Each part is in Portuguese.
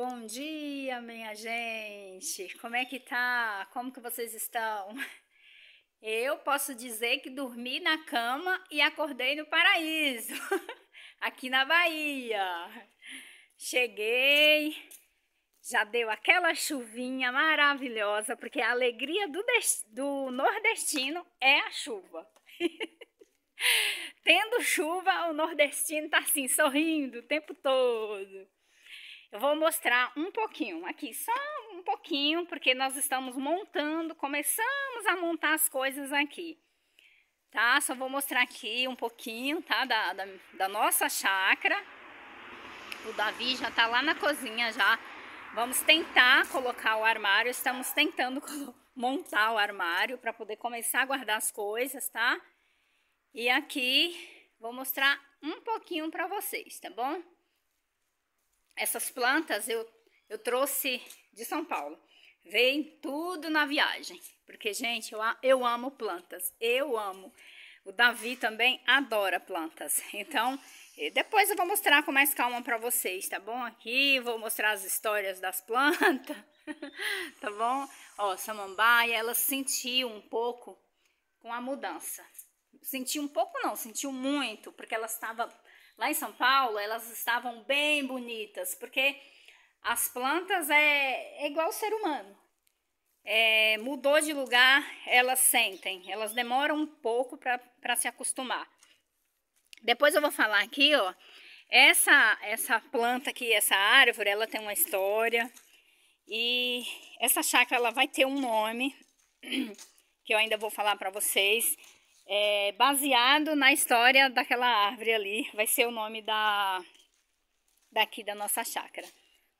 Bom dia, minha gente. Como é que tá? Como que vocês estão? Eu posso dizer que dormi na cama e acordei no paraíso, aqui na Bahia. Cheguei, já deu aquela chuvinha maravilhosa, porque a alegria do, do nordestino é a chuva. Tendo chuva, o nordestino tá assim, sorrindo o tempo todo. Eu vou mostrar um pouquinho aqui, só um pouquinho, porque nós estamos montando, começamos a montar as coisas aqui. Tá? Só vou mostrar aqui um pouquinho, tá? Da, da, da nossa chácara. O Davi já tá lá na cozinha já. Vamos tentar colocar o armário. Estamos tentando montar o armário para poder começar a guardar as coisas, tá? E aqui vou mostrar um pouquinho para vocês, tá bom? essas plantas eu, eu trouxe de São Paulo. Veio tudo na viagem, porque, gente, eu, eu amo plantas, eu amo. O Davi também adora plantas, então depois eu vou mostrar com mais calma para vocês, tá bom? Aqui vou mostrar as histórias das plantas, tá bom? Ó, samambaia, ela sentiu um pouco com a mudança. Sentiu um pouco não, sentiu muito, porque ela estava lá em São Paulo, elas estavam bem bonitas, porque as plantas é, é igual o ser humano. É, mudou de lugar, elas sentem, elas demoram um pouco para se acostumar. Depois eu vou falar aqui, ó, essa, essa planta aqui, essa árvore, ela tem uma história. E essa chácara, ela vai ter um nome, que eu ainda vou falar para vocês. É, baseado na história daquela árvore ali, vai ser o nome da daqui da nossa chácara,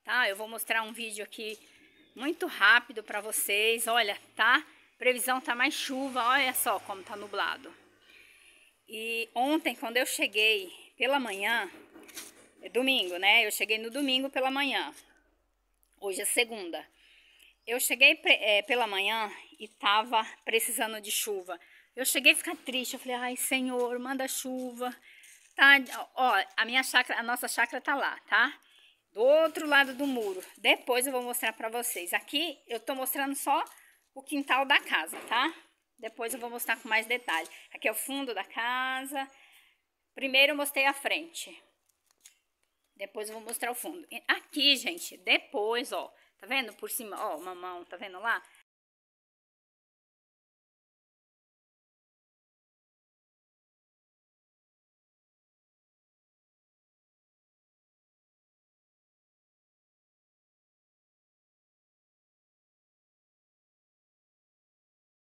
tá? Eu vou mostrar um vídeo aqui muito rápido para vocês. Olha, tá? Previsão tá mais chuva, olha só como tá nublado. E ontem quando eu cheguei pela manhã, é domingo, né? Eu cheguei no domingo pela manhã. Hoje é segunda. Eu cheguei é, pela manhã e tava precisando de chuva. Eu cheguei a ficar triste, eu falei, ai, Senhor, manda chuva. Tá, ó, a minha chácara, a nossa chácara tá lá, tá? Do outro lado do muro. Depois eu vou mostrar pra vocês. Aqui eu tô mostrando só o quintal da casa, tá? Depois eu vou mostrar com mais detalhe. Aqui é o fundo da casa. Primeiro eu mostrei a frente. Depois eu vou mostrar o fundo. Aqui, gente, depois, ó, tá vendo? Por cima, ó, mamão, tá vendo lá?